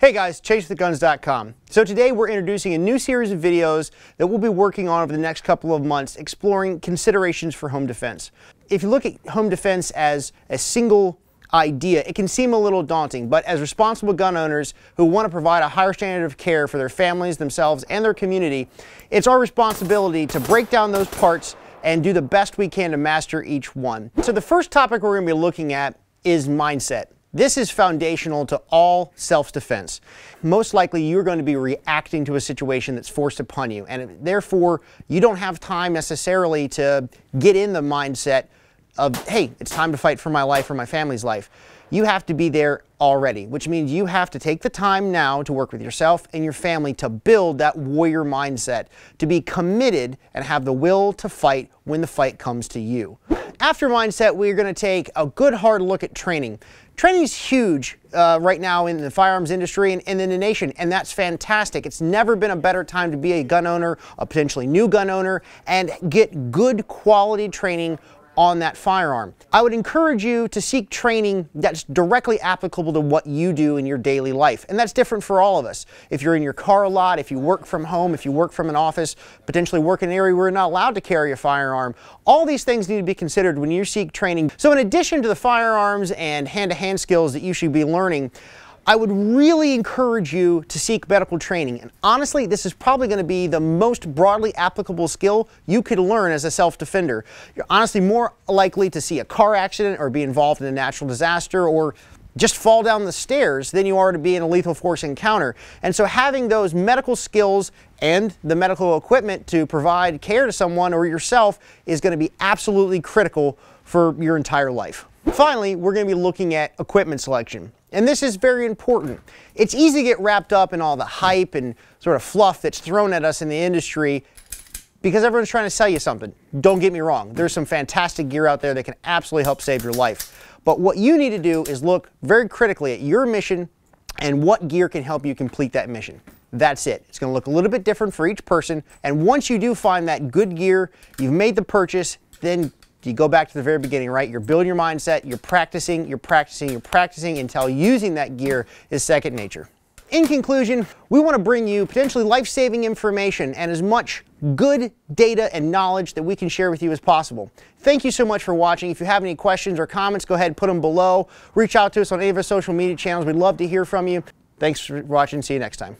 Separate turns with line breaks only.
Hey guys, ChaseTheGuns.com. So today we're introducing a new series of videos that we'll be working on over the next couple of months, exploring considerations for home defense. If you look at home defense as a single idea, it can seem a little daunting, but as responsible gun owners who want to provide a higher standard of care for their families, themselves, and their community, it's our responsibility to break down those parts and do the best we can to master each one. So the first topic we're going to be looking at is mindset. This is foundational to all self-defense. Most likely you're going to be reacting to a situation that's forced upon you and therefore you don't have time necessarily to get in the mindset of, hey, it's time to fight for my life or my family's life. You have to be there already, which means you have to take the time now to work with yourself and your family to build that warrior mindset, to be committed and have the will to fight when the fight comes to you after mindset, we're going to take a good hard look at training. Training is huge uh, right now in the firearms industry and, and in the nation, and that's fantastic. It's never been a better time to be a gun owner, a potentially new gun owner, and get good quality training on that firearm. I would encourage you to seek training that's directly applicable to what you do in your daily life. And that's different for all of us. If you're in your car a lot, if you work from home, if you work from an office, potentially work in an area where you're not allowed to carry a firearm, all these things need to be considered when you seek training. So in addition to the firearms and hand-to-hand -hand skills that you should be learning, I would really encourage you to seek medical training. And honestly, this is probably going to be the most broadly applicable skill you could learn as a self-defender. You're honestly more likely to see a car accident or be involved in a natural disaster or just fall down the stairs than you are to be in a lethal force encounter. And so having those medical skills and the medical equipment to provide care to someone or yourself is going to be absolutely critical for your entire life. Finally, we're going to be looking at equipment selection. And this is very important. It's easy to get wrapped up in all the hype and sort of fluff that's thrown at us in the industry because everyone's trying to sell you something. Don't get me wrong, there's some fantastic gear out there that can absolutely help save your life. But what you need to do is look very critically at your mission and what gear can help you complete that mission. That's it. It's going to look a little bit different for each person. And once you do find that good gear, you've made the purchase, then you go back to the very beginning, right, you're building your mindset, you're practicing, you're practicing, you're practicing until using that gear is second nature. In conclusion, we want to bring you potentially life-saving information and as much good data and knowledge that we can share with you as possible. Thank you so much for watching. If you have any questions or comments, go ahead and put them below. Reach out to us on any of our social media channels. We'd love to hear from you. Thanks for watching. See you next time.